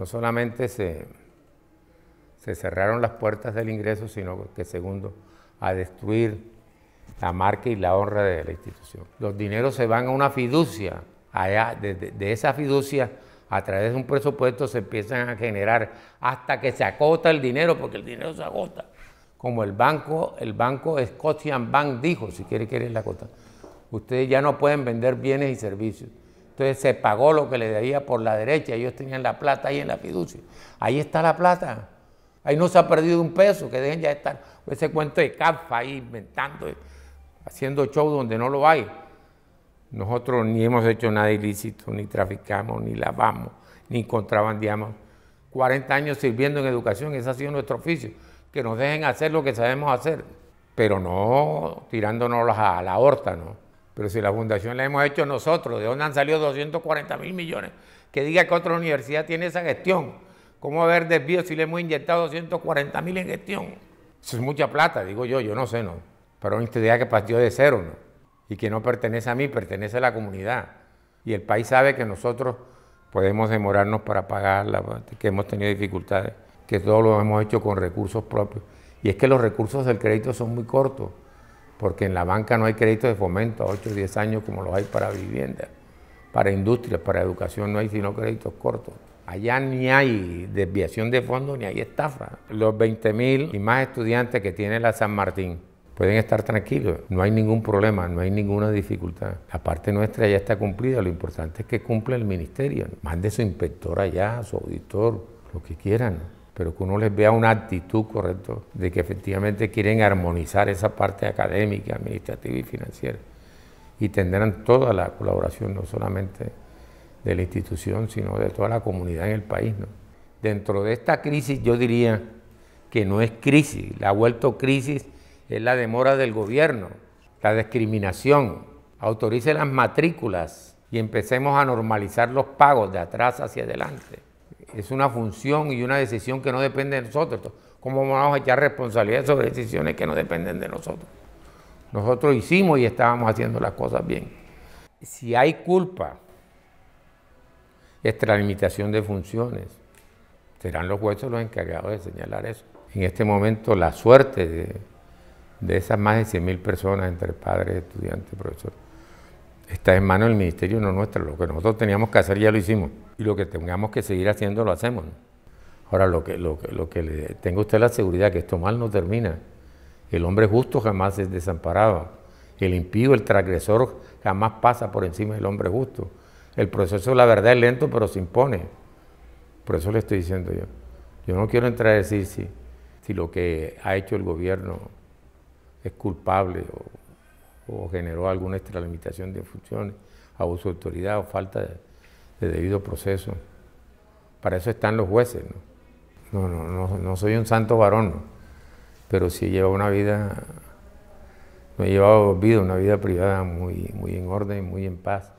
no solamente se, cerraron las puertas del ingreso, sino que segundo, a destruir la marca y la honra de la institución. Los dineros se van a una fiducia, allá de, esa fiducia a través de un presupuesto se empiezan a generar hasta que se acota el dinero, porque el dinero se agota. Como el banco, el banco Scotiabank Bank dijo, si quiere, quiere la cota. Ustedes ya no pueden vender bienes y servicios. Entonces se pagó lo que le debía por la derecha. Ellos tenían la plata ahí en la fiducia. Ahí está la plata. Ahí no se ha perdido un peso, que dejen ya estar ese cuento de Cafa ahí inventando, haciendo show donde no lo hay. Nosotros ni hemos hecho nada ilícito, ni traficamos, ni lavamos, ni contrabandeamos. 40 años sirviendo en educación, ese ha sido nuestro oficio. Que nos dejen hacer lo que sabemos hacer, pero no tirándonos a la horta, ¿no? Pero si la fundación la hemos hecho nosotros, ¿de dónde han salido 240 mil millones? Que diga que otra universidad tiene esa gestión. ¿Cómo haber desvío si le hemos inyectado 240 mil en gestión? Eso es mucha plata, digo yo, yo no sé, ¿no? pero una este idea que partió de cero, ¿no? Y que no pertenece a mí, pertenece a la comunidad. Y el país sabe que nosotros podemos demorarnos para pagarla, que hemos tenido dificultades, que todo lo hemos hecho con recursos propios. Y es que los recursos del crédito son muy cortos porque en la banca no hay créditos de fomento a 8 o 10 años como los hay para vivienda, para industria, para educación no hay sino créditos cortos. Allá ni hay desviación de fondos ni hay estafa. Los 20.000 y más estudiantes que tiene la San Martín pueden estar tranquilos, no hay ningún problema, no hay ninguna dificultad. La parte nuestra ya está cumplida, lo importante es que cumpla el ministerio, mande su inspector allá, su auditor, lo que quieran pero que uno les vea una actitud correcta de que efectivamente quieren armonizar esa parte académica, administrativa y financiera. Y tendrán toda la colaboración, no solamente de la institución, sino de toda la comunidad en el país. Dentro de esta crisis yo diría que no es crisis, la ha vuelto crisis es la demora del gobierno, la discriminación, autorice las matrículas y empecemos a normalizar los pagos de atrás hacia adelante es una función y una decisión que no depende de nosotros. ¿Cómo vamos a echar responsabilidad sobre decisiones que no dependen de nosotros? Nosotros hicimos y estábamos haciendo las cosas bien. Si hay culpa, extralimitación de funciones, serán los jueces los encargados de señalar eso. En este momento la suerte de, esas más de 100.000 personas entre padres, estudiantes, profesores está en manos del ministerio, no nuestra. Lo que nosotros teníamos que hacer ya lo hicimos. Y lo que tengamos que seguir haciendo lo hacemos. Ahora, lo que, lo, lo que le tenga usted la seguridad que esto mal no termina. El hombre justo jamás es desamparado. El impío, el transgresor, jamás pasa por encima del hombre justo. El proceso, la verdad, es lento, pero se impone. Por eso le estoy diciendo yo. Yo no quiero entrar a decir si, si lo que ha hecho el gobierno es culpable o o generó alguna extralimitación de funciones, abuso de autoridad o falta de, debido proceso. Para eso están los jueces. No, no, no, soy un santo varón, pero sí llevado una vida, me he llevado vida, una vida privada muy, muy en orden, muy en paz.